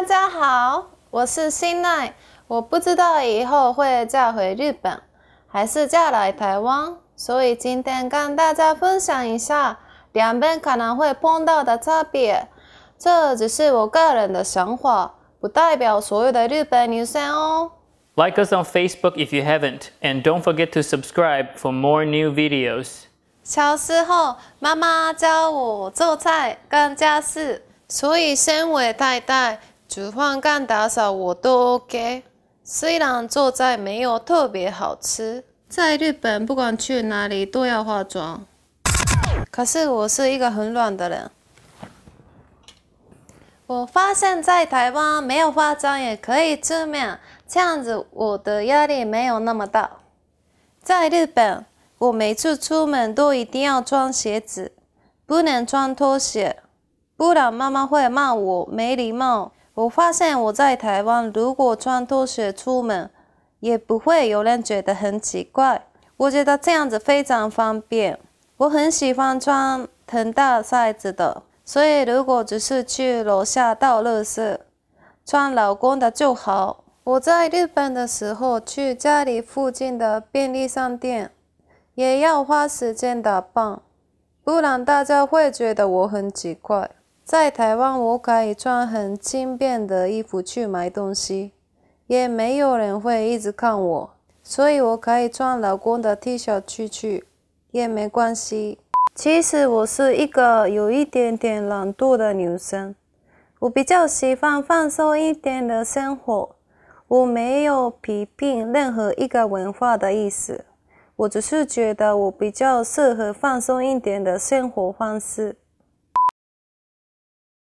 大家好，我是新奈。我不知道以后会嫁回日本，还是嫁来台湾，所以今天跟大家分享一下两边可能会碰到的差别。这只是我个人的想法，不代表所有的日本女生哦。Like us on Facebook if you haven't, and don't forget to subscribe for more new videos。小时候，妈妈教我做菜跟家事，所以身为太太。煮饭干打扫我都 OK，虽然做菜没有特别好吃。在日本不管去哪里都要化妆，可是我是一个很懒的人。我发现，在台湾没有化妆也可以出面，这样子我的压力没有那么大。在日本，我每次出门都一定要穿鞋子，不能穿拖鞋，不然妈妈会骂我没礼貌。我发现我在台湾，如果穿拖鞋出门，也不会有人觉得很奇怪。我觉得这样子非常方便。我很喜欢穿很大 size 的，所以如果只是去楼下倒垃圾，穿老公的就好。我在日本的时候，去家里附近的便利商店，也要花时间打扮，不然大家会觉得我很奇怪。在台湾，我可以穿很轻便的衣服去买东西，也没有人会一直看我，所以我可以穿老公的 T 恤去去，也没关系。其实我是一个有一点点懒惰的女生，我比较喜欢放松一点的生活。我没有批评任何一个文化的意思，我只是觉得我比较适合放松一点的生活方式。